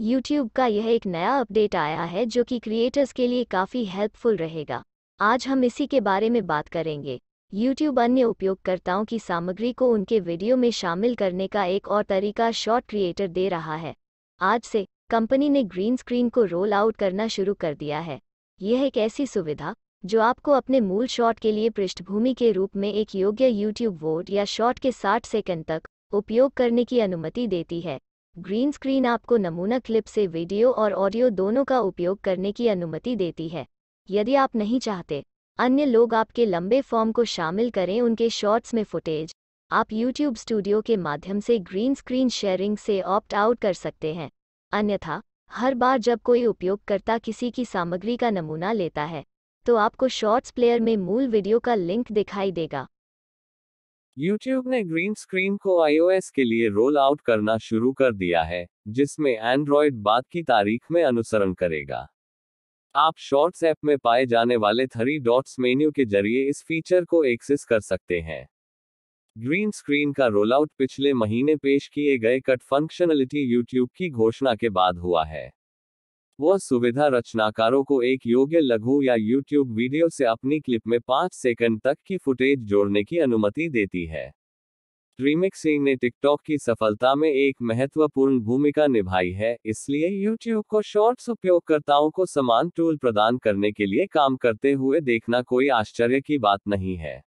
YouTube का यह एक नया अपडेट आया है जो कि क्रिएटर्स के लिए काफ़ी हेल्पफुल रहेगा आज हम इसी के बारे में बात करेंगे YouTube अन्य उपयोगकर्ताओं की सामग्री को उनके वीडियो में शामिल करने का एक और तरीका शॉर्ट क्रिएटर दे रहा है आज से कंपनी ने ग्रीन स्क्रीन को रोल आउट करना शुरू कर दिया है यह एक ऐसी सुविधा जो आपको अपने मूल शॉट के लिए पृष्ठभूमि के रूप में एक योग्य YouTube वोट या शॉट के 60 सेकंड तक उपयोग करने की अनुमति देती है ग्रीन स्क्रीन आपको नमूना क्लिप से वीडियो और ऑडियो दोनों का उपयोग करने की अनुमति देती है यदि आप नहीं चाहते अन्य लोग आपके लंबे फॉर्म को शामिल करें उनके शॉर्ट्स में फुटेज आप यूट्यूब स्टूडियो के माध्यम से ग्रीन स्क्रीन शेयरिंग से ऑप्ट आउट कर सकते हैं अन्यथा हर बार जब कोई उपयोगकर्ता किसी की सामग्री का नमूना लेता है तो आपको शॉर्ट्स प्लेयर में मूल वीडियो का लिंक दिखाई देगा YouTube ने ग्रीन स्क्रीन को iOS के लिए रोल आउट करना शुरू कर दिया है जिसमें एंड्रॉयड बाद की तारीख में अनुसरण करेगा आप शॉर्ट्स ऐप में पाए जाने वाले थ्री डॉट्स मेन्यू के जरिए इस फीचर को एक्सेस कर सकते हैं ग्रीन स्क्रीन का रोल आउट पिछले महीने पेश किए गए कट फंक्शनलिटी YouTube की घोषणा के बाद हुआ है वह सुविधा रचनाकारों को एक योग्य लघु या यूट्यूब वीडियो से अपनी क्लिप में पांच सेकंड तक की फुटेज जोड़ने की अनुमति देती है रीमिक्सिंग ने टिकटॉक की सफलता में एक महत्वपूर्ण भूमिका निभाई है इसलिए यूट्यूब को शॉर्ट्स उपयोगकर्ताओं को समान टूल प्रदान करने के लिए काम करते हुए देखना कोई आश्चर्य की बात नहीं है